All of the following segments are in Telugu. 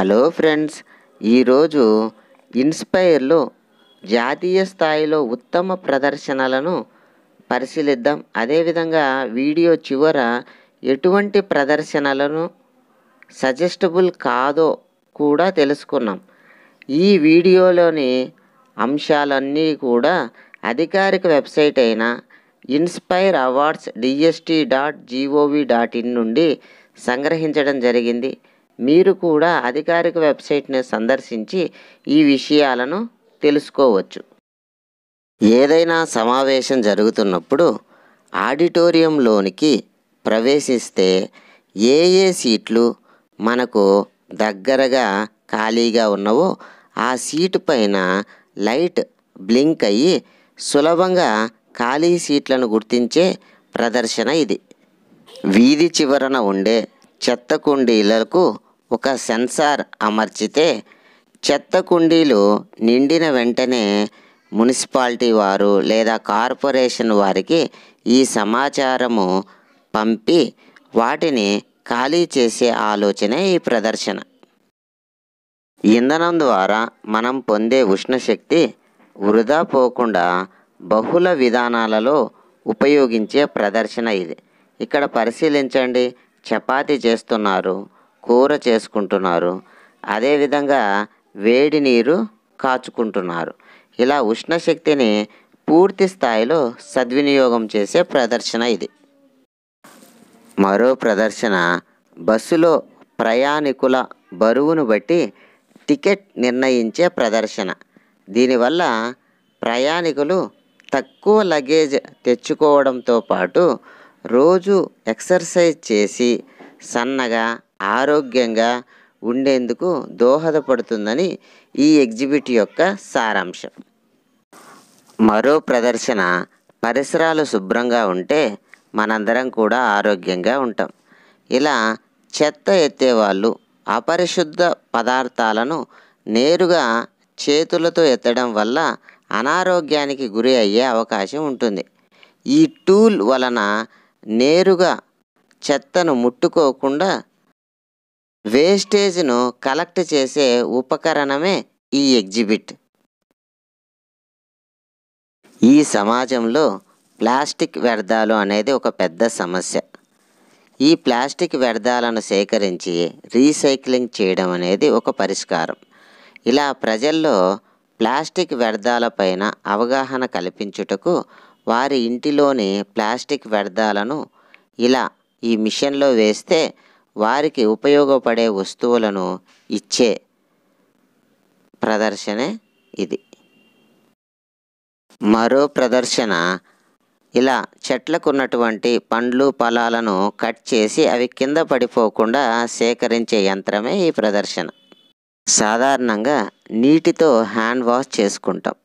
హలో ఫ్రెండ్స్ ఈరోజు ఇన్స్పైర్లో జాతీయ స్థాయిలో ఉత్తమ ప్రదర్శనలను పరిశీలిద్దాం అదేవిధంగా వీడియో చివర ఎటువంటి ప్రదర్శనలను సజెస్టబుల్ కాదో కూడా తెలుసుకున్నాం ఈ వీడియోలోని అంశాలన్నీ కూడా అధికారిక వెబ్సైట్ అయిన Inspire awards DST dot G O V dot in నుండి సంగ్రహించడం జరిగింది మీరు కూడా అధికారిక వెబ్సైట్ని సందర్శించి ఈ విషయాలను తెలుసుకోవచ్చు ఏదైనా సమావేశం జరుగుతున్నప్పుడు ఆడిటోరియంలోనికి ప్రవేశిస్తే ఏ ఏ సీట్లు మనకు దగ్గరగా ఖాళీగా ఉన్నవో ఆ సీటు పైన లైట్ బ్లింక్ అయ్యి సులభంగా ఖాళీ సీట్లను గుర్తించే ప్రదర్శన ఇది వీధి చివరన ఉండే చెత్త కుండీలకు ఒక సెన్సార్ అమర్చితే చెత్త కుండీలు నిండిన వెంటనే మున్సిపాలిటీ వారు లేదా కార్పొరేషన్ వారికి ఈ సమాచారము పంపి వాటిని ఖాళీ చేసే ఆలోచన ఈ ప్రదర్శన ఇంధనం ద్వారా మనం పొందే ఉష్ణశక్తి వృధా పోకుండా బహుళ విధానాలలో ఉపయోగించే ప్రదర్శన ఇది ఇక్కడ పరిశీలించండి చపాతి చేస్తున్నారు కూర చేసుకుంటున్నారు అదేవిధంగా వేడి నీరు కాచుకుంటున్నారు ఇలా ఉష్ణ శక్తిని పూర్తి స్థాయిలో సద్వినియోగం చేసే ప్రదర్శన ఇది మరో ప్రదర్శన బస్సులో ప్రయాణికుల బరువును బట్టి టికెట్ నిర్ణయించే ప్రదర్శన దీనివల్ల ప్రయాణికులు తక్కువ లగేజ్ తెచ్చుకోవడంతో పాటు రోజు ఎక్సర్సైజ్ చేసి సన్నగా ఆరోగ్యంగా ఉండేందుకు దోహదపడుతుందని ఈ ఎగ్జిబిట్ యొక్క సారాంశం మరో ప్రదర్శన పరిసరాలు శుభ్రంగా ఉంటే మనందరం కూడా ఆరోగ్యంగా ఉంటాం ఇలా చెత్త ఎత్తేవాళ్ళు అపరిశుద్ధ పదార్థాలను నేరుగా చేతులతో ఎత్తడం వల్ల అనారోగ్యానికి గురి అయ్యే అవకాశం ఉంటుంది ఈ టూల్ వలన నేరుగా చెత్తను ముట్టుకోకుండా వేస్టేజ్ను కలెక్ట్ చేసే ఉపకరణమే ఈ ఎగ్జిబిట్ ఈ సమాజంలో ప్లాస్టిక్ వ్యర్థాలు అనేది ఒక పెద్ద సమస్య ఈ ప్లాస్టిక్ వ్యర్థాలను సేకరించి రీసైక్లింగ్ చేయడం అనేది ఒక పరిష్కారం ఇలా ప్రజల్లో ప్లాస్టిక్ వ్యర్థాలపైన అవగాహన కల్పించుటకు వారి ఇంటిలోని ప్లాస్టిక్ వ్యర్థాలను ఇలా ఈ మిషన్లో వేస్తే వారికి ఉపయోగపడే వస్తువులను ఇచ్చే ప్రదర్శనే ఇది మరో ప్రదర్శన ఇలా చెట్లకు ఉన్నటువంటి పండ్లు ఫలాలను కట్ చేసి అవి కింద పడిపోకుండా సేకరించే యంత్రమే ఈ ప్రదర్శన సాధారణంగా నీటితో హ్యాండ్ వాష్ చేసుకుంటాం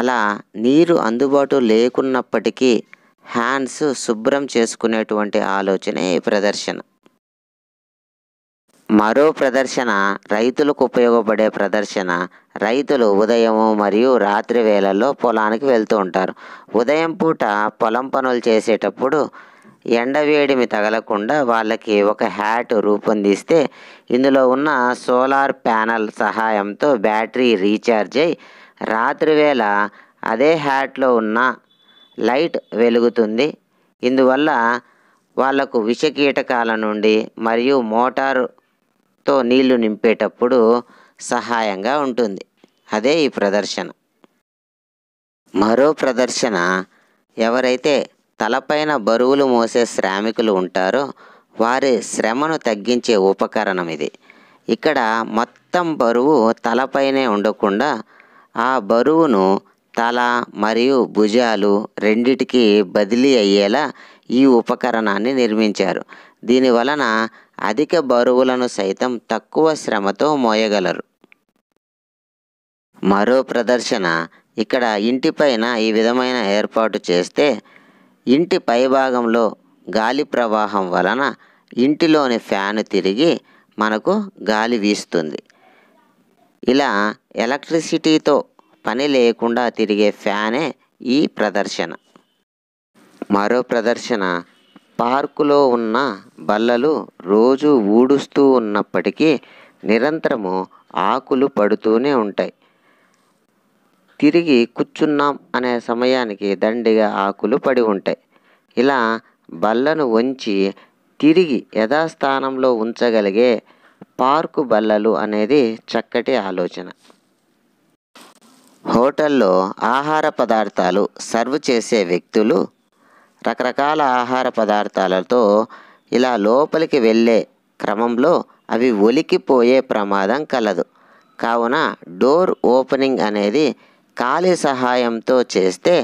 అలా నీరు అందుబాటు లేకున్నప్పటికీ హ్యాండ్స్ శుభ్రం చేసుకునేటువంటి ఆలోచనే ఈ ప్రదర్శన మరో ప్రదర్శన రైతులకు ఉపయోగపడే ప్రదర్శన రైతులు ఉదయం మరియు రాత్రి వేళల్లో పొలానికి వెళ్తూ ఉంటారు ఉదయం పూట పొలం పనులు చేసేటప్పుడు ఎండవేడిమి తగలకుండా వాళ్ళకి ఒక హ్యాట్ రూపొందిస్తే ఇందులో ఉన్న సోలార్ ప్యానల్ సహాయంతో బ్యాటరీ రీఛార్జ్ అయి రాత్రివేళ అదే హ్యాట్లో ఉన్న లైట్ వెలుగుతుంది ఇందువల్ల వాళ్లకు విషకీటకాల నుండి మరియు మోటారు తో నీళ్లు నింపేటప్పుడు సహాయంగా ఉంటుంది అదే ఈ ప్రదర్శన మరో ప్రదర్శన ఎవరైతే తలపైన బరువులు మోసే శ్రామికులు ఉంటారో వారి శ్రమను తగ్గించే ఉపకరణం ఇది ఇక్కడ మొత్తం బరువు తలపైనే ఉండకుండా ఆ బరువును తల మరియు భుజాలు రెండిటికి బదిలీ అయ్యేలా ఈ ఉపకరణాన్ని నిర్మించారు దీని వలన అధిక బరువులను సైతం తక్కువ శ్రమతో మోయగలరు మరో ప్రదర్శన ఇక్కడ ఇంటిపైన ఈ విధమైన ఏర్పాటు చేస్తే ఇంటి పైభాగంలో గాలి ప్రవాహం వలన ఇంటిలోని ఫ్యాను తిరిగి మనకు గాలి వీస్తుంది ఇలా ఎలక్ట్రిసిటీతో పని లేకుండా తిరిగే ఫ్యానే ఈ ప్రదర్శన మరో ప్రదర్శన పార్కులో ఉన్న బల్లలు రోజూ ఊడుస్తూ ఉన్నప్పటికీ నిరంతరము ఆకులు పడుతూనే ఉంటాయి తిరిగి కూర్చున్నాం అనే సమయానికి దండిగా ఆకులు పడి ఉంటాయి ఇలా బల్లను వంచి తిరిగి యథాస్థానంలో ఉంచగలిగే పార్కు బల్లలు అనేది చక్కటి ఆలోచన హోటల్లో ఆహార పదార్థాలు సర్వ్ చేసే వ్యక్తులు రకరకాల ఆహార పదార్థాలతో ఇలా లోపలికి వెళ్ళే క్రమంలో అవి ఒలికిపోయే ప్రమాదం కలదు కావున డోర్ ఓపెనింగ్ అనేది కాలి సహాయంతో చేస్తే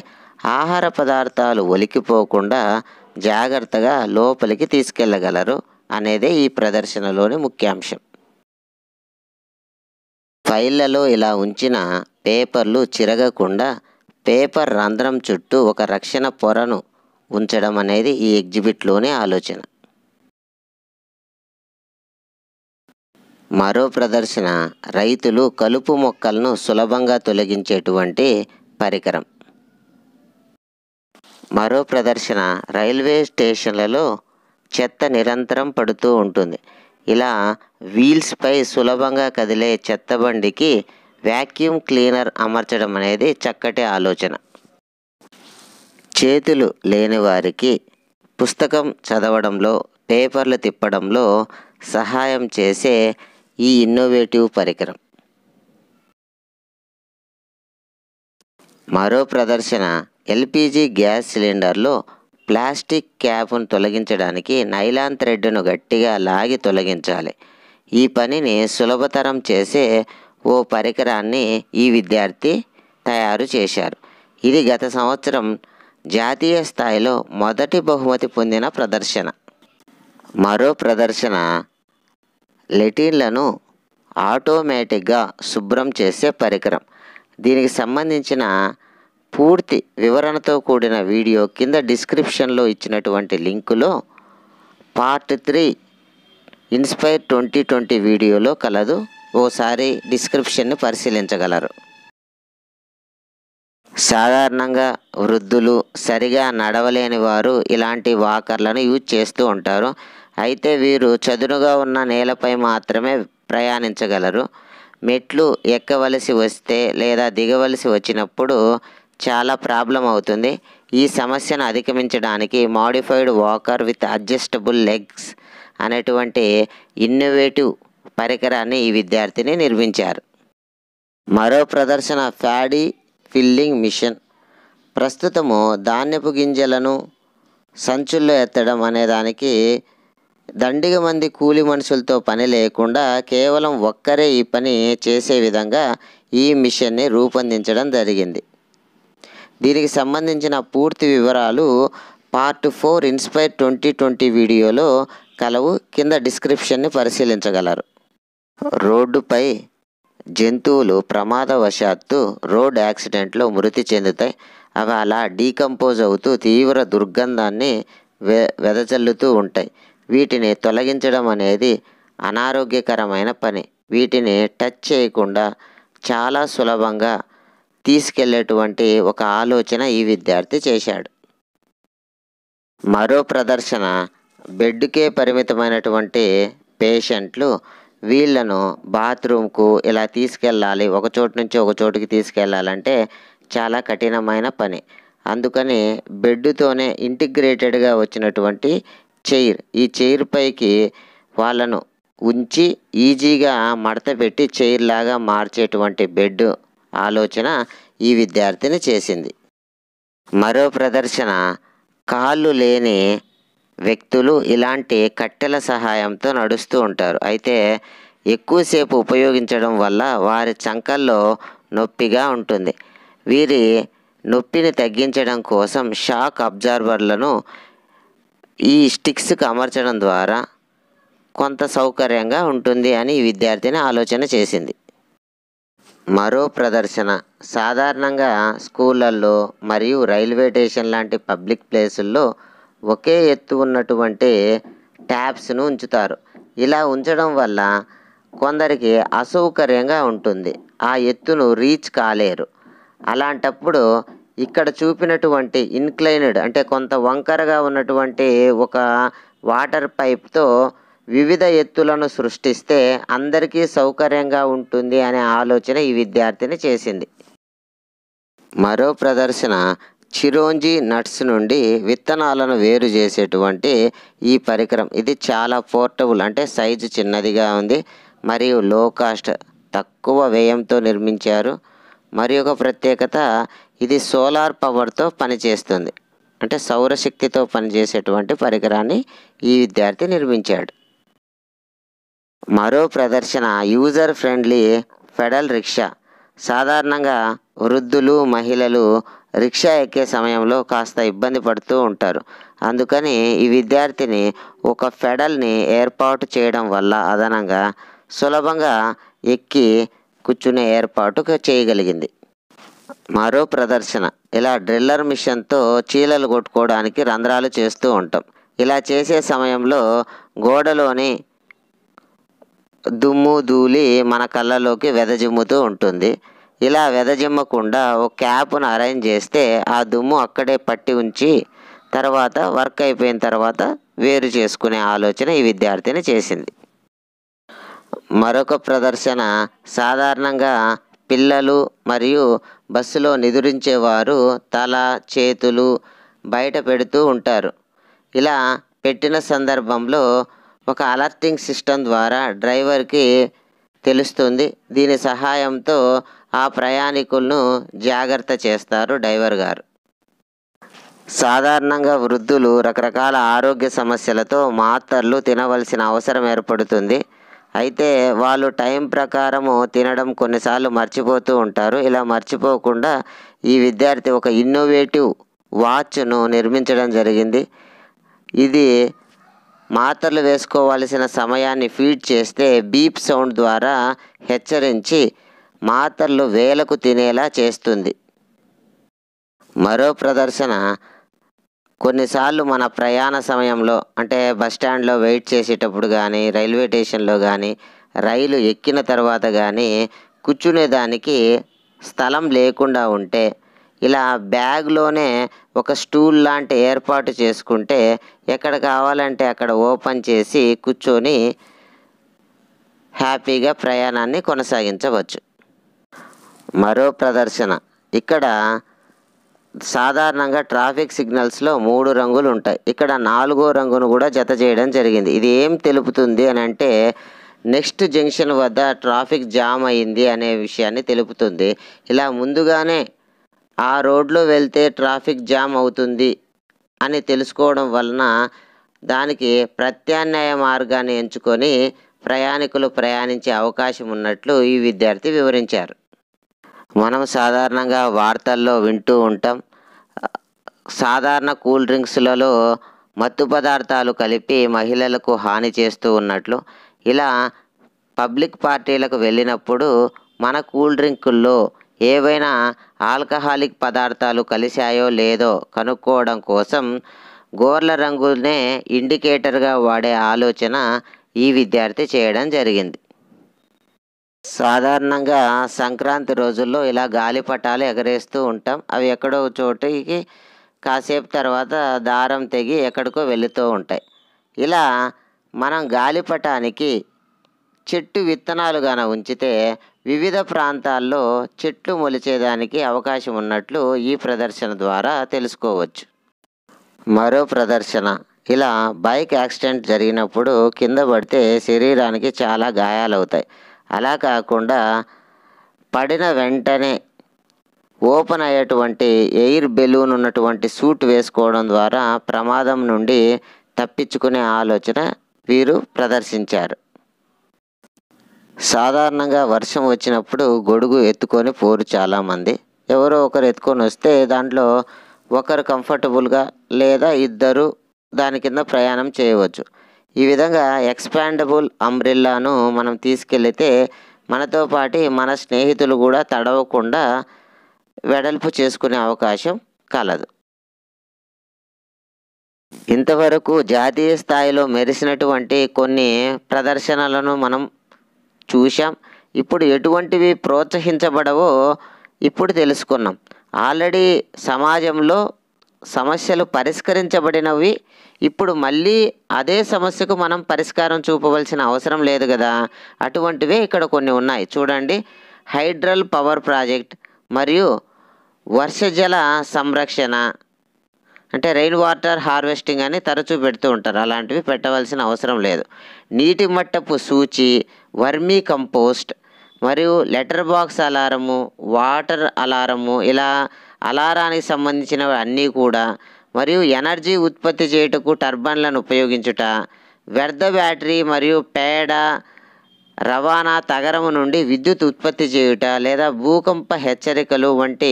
ఆహార పదార్థాలు ఒలికిపోకుండా జాగ్రత్తగా లోపలికి తీసుకెళ్ళగలరు అనేదే ఈ ప్రదర్శనలోని ముఖ్యాంశం ఫైళ్లలో ఇలా ఉంచిన పేపర్లు చిరగకుండా పేపర్ రంధ్రం చుట్టూ ఒక రక్షణ పొరను ఉంచడం అనేది ఈ ఎగ్జిబిట్లోనే ఆలోచన మరో ప్రదర్శన రైతులు కలుపు మొక్కలను సులభంగా తొలగించేటువంటి పరికరం మరో ప్రదర్శన రైల్వే స్టేషన్లలో చెత్త నిరంతరం పడుతూ ఉంటుంది ఇలా వీల్స్పై సులభంగా కదిలే చెత్త బండికి వ్యాక్యూమ్ క్లీనర్ అమర్చడం అనేది చక్కటి ఆలోచన చేతులు లేని వారికి పుస్తకం చదవడంలో పేపర్లు తిప్పడంలో సహాయం చేసే ఈ ఇన్నోవేటివ్ పరికరం మరో ప్రదర్శన ఎల్పిజి గ్యాస్ సిలిండర్లో ప్లాస్టిక్ క్యాప్ను తొలగించడానికి నైలాన్ థ్రెడ్ను గట్టిగా లాగి తొలగించాలి ఈ పనిని సులభతరం చేసే ఓ పరికరాన్ని ఈ విద్యార్థి తయారు చేశారు ఇది గత సంవత్సరం జాతీయ స్థాయిలో మొదటి బహుమతి పొందిన ప్రదర్శన మరో ప్రదర్శన లెటిన్లను ఆటోమేటిక్గా శుభ్రం చేసే పరికరం దీనికి సంబంధించిన పూర్తి వివరణతో కూడిన వీడియో కింద డిస్క్రిప్షన్లో ఇచ్చినటువంటి లింకులో part three Inspire twenty twenty వీడియోలో కలదు ఓసారి డిస్క్రిప్షన్ను పరిశీలించగలరు సాధారణంగా వృద్ధులు సరిగా నడవలేని వారు ఇలాంటి వాకర్లను యూజ్ చేస్తూ ఉంటారు అయితే వీరు చదునుగా ఉన్న నేలపై మాత్రమే ప్రయాణించగలరు మెట్లు ఎక్కవలసి వస్తే లేదా దిగవలసి వచ్చినప్పుడు చాలా ప్రాబ్లం అవుతుంది ఈ సమస్యను అధిగమించడానికి modified walker with adjustable legs అనేటువంటి ఇన్నోవేటివ్ పరికరాన్ని ఈ విద్యార్థిని నిర్మించారు మరో ప్రదర్శన ఫ్యాడీ ఫిల్లింగ్ మిషన్ ప్రస్తుతము ధాన్యపు గింజలను సంచుల్లో ఎత్తడం అనే దానికి దండిగ మంది కూలి మనుషులతో పని లేకుండా కేవలం ఒక్కరే ఈ పని చేసే విధంగా ఈ మిషన్ని రూపొందించడం జరిగింది దీనికి సంబంధించిన పూర్తి వివరాలు part four Inspire twenty twenty వీడియోలో కలవు కింద డిస్క్రిప్షన్ని పరిశీలించగలరు రోడ్డుపై జంతువులు ప్రమాదవశాత్తు రోడ్ యాక్సిడెంట్లో మృతి చెందుతాయి అవి అలా డీకంపోజ్ అవుతూ తీవ్ర దుర్గంధాన్ని వె వెదజల్లుతూ ఉంటాయి వీటిని తొలగించడం అనేది అనారోగ్యకరమైన పని వీటిని టచ్ చేయకుండా చాలా సులభంగా తీసుకెళ్లేటువంటి ఒక ఆలోచన ఈ విద్యార్థి చేశాడు మరో ప్రదర్శన బెడ్కే పరిమితమైనటువంటి పేషెంట్లు వీళ్ళను బాత్రూమ్కు ఇలా తీసుకెళ్ళాలి ఒక చోటు నుంచి ఒక చోటుకి తీసుకెళ్ళాలంటే చాలా కఠినమైన పని అందుకని బెడ్తోనే ఇంటిగ్రేటెడ్గా వచ్చినటువంటి చైర్ ఈ చైర్ పైకి వాళ్ళను ఉంచి ఈజీగా మడత పెట్టి చైర్ లాగా మార్చేటువంటి బెడ్ ఆలోచన ఈ విద్యార్థిని చేసింది మరో ప్రదర్శన కాళ్ళు లేని వ్యక్తులు ఇలాంటి కట్టెల సహాయంతో నడుస్తూ ఉంటారు అయితే ఎక్కువసేపు ఉపయోగించడం వల్ల వారి చంకల్లో నొప్పిగా ఉంటుంది వీరి నొప్పిని తగ్గించడం కోసం షాక్ అబ్జార్బర్లను ఈ స్టిక్స్కి అమర్చడం ద్వారా కొంత సౌకర్యంగా ఉంటుంది అని విద్యార్థిని ఆలోచన చేసింది మరో ప్రదర్శన సాధారణంగా స్కూళ్ళల్లో మరియు రైల్వే స్టేషన్ లాంటి పబ్లిక్ ప్లేసుల్లో ఒకే ఎత్తు ఉన్నటువంటి ట్యాబ్స్ను ఉంచుతారు ఇలా ఉంచడం వల్ల కొందరికి అసౌకర్యంగా ఉంటుంది ఆ ఎత్తును రీచ్ కాలేరు అలాంటప్పుడు ఇక్కడ చూపినటువంటి ఇన్క్లైన్డ్ అంటే కొంత వంకరగా ఉన్నటువంటి ఒక వాటర్ పైప్తో వివిధ ఎత్తులను సృష్టిస్తే అందరికీ సౌకర్యంగా ఉంటుంది అనే ఆలోచన ఈ విద్యార్థిని చేసింది మరో ప్రదర్శన చిరోంజి నట్స్ నుండి విత్తనాలను వేరు చేసేటువంటి ఈ పరికరం ఇది చాలా పోర్టబుల్ అంటే సైజు చిన్నదిగా ఉంది మరియు లో కాస్ట్ తక్కువ వ్యయంతో నిర్మించారు మరి ఒక ప్రత్యేకత ఇది సోలార్ పవర్తో పనిచేస్తుంది అంటే సౌరశక్తితో పనిచేసేటువంటి పరికరాన్ని ఈ విద్యార్థి నిర్మించాడు మరో ప్రదర్శన యూజర్ ఫ్రెండ్లీ ఫెడల్ రిక్షా సాధారణంగా వృద్ధులు మహిళలు రిక్షా ఎక్కే సమయంలో కాస్త ఇబ్బంది పడుతూ ఉంటారు అందుకని ఈ విద్యార్థిని ఒక ఫెడల్ని ఏర్పాటు చేయడం వల్ల అదనంగా సులభంగా ఎక్కి కూర్చునే ఏర్పాటు చేయగలిగింది మరో ప్రదర్శన ఇలా డ్రిల్లర్ మిషన్తో చీలలు కొట్టుకోవడానికి రంధ్రాలు చేస్తూ ఉంటాం ఇలా చేసే సమయంలో గోడలోని దుమ్ము ధూళి మన కళ్ళలోకి వెదజిమ్ముతూ ఉంటుంది ఇలా వెదజిమ్మకుండా ఒక క్యాప్ను అరేంజ్ చేస్తే ఆ దుమ్ము అక్కడే పట్టి ఉంచి తర్వాత వర్క్ అయిపోయిన తర్వాత వేరు చేసుకునే ఆలోచన ఈ విద్యార్థిని చేసింది మరొక ప్రదర్శన సాధారణంగా పిల్లలు మరియు బస్సులో నిదురించేవారు తల చేతులు బయట పెడుతూ ఉంటారు ఇలా పెట్టిన సందర్భంలో ఒక అలర్టింగ్ సిస్టమ్ ద్వారా డ్రైవర్కి తెలుస్తుంది దీని సహాయంతో ఆ ప్రయాణికులను జాగ్రత్త చేస్తారు డ్రైవర్ గారు సాధారణంగా వృద్ధులు రకరకాల ఆరోగ్య సమస్యలతో మాత్రలు తినవలసిన అవసరం ఏర్పడుతుంది అయితే వాళ్ళు టైం ప్రకారము తినడం కొన్నిసార్లు మర్చిపోతూ ఉంటారు ఇలా మర్చిపోకుండా ఈ విద్యార్థి ఒక ఇన్నోవేటివ్ వాచ్ను నిర్మించడం జరిగింది ఇది మాత్రలు వేసుకోవాల్సిన సమయాన్ని ఫీడ్ చేస్తే బీప్ సౌండ్ ద్వారా హెచ్చరించి మాతర్లు వేలకు తినేలా చేస్తుంది మరో ప్రదర్శన కొన్నిసార్లు మన ప్రయాణ సమయంలో అంటే బస్ స్టాండ్లో వెయిట్ చేసేటప్పుడు కానీ రైల్వే స్టేషన్లో కానీ రైలు ఎక్కిన తర్వాత కానీ కూర్చునేదానికి స్థలం లేకుండా ఉంటే ఇలా బ్యాగ్లోనే ఒక స్టూల్ లాంటి ఏర్పాటు చేసుకుంటే ఎక్కడ కావాలంటే అక్కడ ఓపెన్ చేసి కూర్చొని హ్యాపీగా ప్రయాణాన్ని కొనసాగించవచ్చు మరో ప్రదర్శన ఇక్కడ సాధారణంగా ట్రాఫిక్ సిగ్నల్స్లో మూడు రంగులు ఉంటాయి ఇక్కడ నాలుగో రంగును కూడా జత చేయడం జరిగింది ఇది ఏం తెలుపుతుంది అని అంటే నెక్స్ట్ జంక్షన్ వద్ద ట్రాఫిక్ జామ్ అయింది అనే విషయాన్ని తెలుపుతుంది ఇలా ముందుగానే ఆ రోడ్లో వెళ్తే ట్రాఫిక్ జామ్ అవుతుంది అని తెలుసుకోవడం వలన దానికి ప్రత్యామ్నాయ మార్గాన్ని ఎంచుకొని ప్రయాణికులు ప్రయాణించే అవకాశం ఉన్నట్లు ఈ విద్యార్థి వివరించారు మనం సాధారణంగా వార్తల్లో వింటూ ఉంటాం సాధారణ కూల్ డ్రింక్స్లలో మత్తు పదార్థాలు కలిపి మహిళలకు హాని చేస్తూ ఉన్నట్లు ఇలా పబ్లిక్ పార్టీలకు వెళ్ళినప్పుడు మన కూల్ డ్రింకుల్లో ఏవైనా ఆల్కహాలిక్ పదార్థాలు కలిశాయో లేదో కనుక్కోవడం కోసం గోర్ల రంగునే ఇండికేటర్గా వాడే ఆలోచన ఈ విద్యార్థి చేయడం జరిగింది సాధారణంగా సంక్రాంతి రోజుల్లో ఇలా గాలిపటాలు ఎగరేస్తూ ఉంటాం అవి ఎక్కడో చోటికి కాసేపు తర్వాత దారం తెగి ఎక్కడికో వెళుతూ ఉంటాయి ఇలా మనం గాలిపటానికి చెట్టు విత్తనాలుగాన ఉంచితే వివిధ ప్రాంతాల్లో చెట్లు మొలిచేదానికి అవకాశం ఉన్నట్లు ఈ ప్రదర్శన ద్వారా తెలుసుకోవచ్చు మరో ప్రదర్శన ఇలా బైక్ యాక్సిడెంట్ జరిగినప్పుడు కింద పడితే శరీరానికి చాలా గాయాలవుతాయి అలా కాకుండా పడిన వెంటనే ఓపెన్ అయ్యేటువంటి ఎయిర్ బెలూన్ ఉన్నటువంటి సూట్ వేసుకోవడం ద్వారా ప్రమాదం నుండి తప్పించుకునే ఆలోచన వీరు ప్రదర్శించారు సాధారణంగా వర్షం వచ్చినప్పుడు గొడుగు ఎత్తుకొని పోరు చాలామంది ఎవరో ఒకరు ఎత్తుకొని వస్తే దాంట్లో ఒకరు కంఫర్టబుల్గా లేదా ఇద్దరు దాని కింద ప్రయాణం చేయవచ్చు ఈ విధంగా ఎక్స్పాండబుల్ అంబ్రిల్లాను మనం తీసుకెళ్తే మనతో పాటు మన స్నేహితులు కూడా తడవకుండా వెడల్పు చేసుకునే అవకాశం కలదు ఇంతవరకు జాతీయ స్థాయిలో మెరిసినటువంటి కొన్ని ప్రదర్శనలను మనం చూసాం ఇప్పుడు ఎటువంటివి ప్రోత్సహించబడవో ఇప్పుడు తెలుసుకున్నాం ఆల్రెడీ సమాజంలో సమస్యలు పరిష్కరించబడినవి ఇప్పుడు మళ్ళీ అదే సమస్యకు మనం పరిష్కారం చూపవలసిన అవసరం లేదు కదా అటువంటివే ఇక్కడ కొన్ని ఉన్నాయి చూడండి హైడ్రల్ పవర్ ప్రాజెక్ట్ మరియు వర్షజల సంరక్షణ అంటే రెయిన్ వాటర్ హార్వెస్టింగ్ అని తరచూ పెడుతూ ఉంటారు అలాంటివి పెట్టవలసిన అవసరం లేదు నీటి మట్టపు సూచి వర్మీ కంపోస్ట్ మరియు లెటర్ బాక్స్ అలారము వాటర్ అలారము ఇలా అలారానికి సంబంధించినవి అన్నీ కూడా మరియు ఎనర్జీ ఉత్పత్తి చేయుటకు టర్బైన్లను ఉపయోగించుట వ్యర్థ బ్యాటరీ మరియు పేడ రవాణా తగరము నుండి విద్యుత్ ఉత్పత్తి చేయుట లేదా భూకంప హెచ్చరికలు వంటి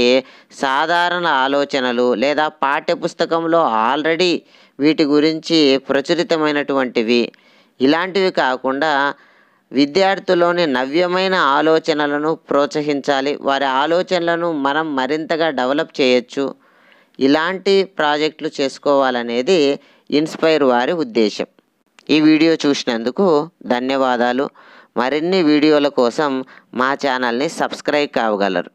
సాధారణ ఆలోచనలు లేదా పాఠ్యపుస్తకంలో ఆల్రెడీ వీటి గురించి ప్రచురితమైనటువంటివి ఇలాంటివి కాకుండా విద్యార్థుల్లోని నవ్యమైన ఆలోచనలను ప్రోత్సహించాలి వారి ఆలోచనలను మనం మరింతగా డెవలప్ చేయొచ్చు ఇలాంటి ప్రాజెక్టులు చేసుకోవాలనేది ఇన్స్పైర్ వారి ఉద్దేశం ఈ వీడియో చూసినందుకు ధన్యవాదాలు మరిన్ని వీడియోల కోసం మా ఛానల్ని సబ్స్క్రైబ్ కావగలరు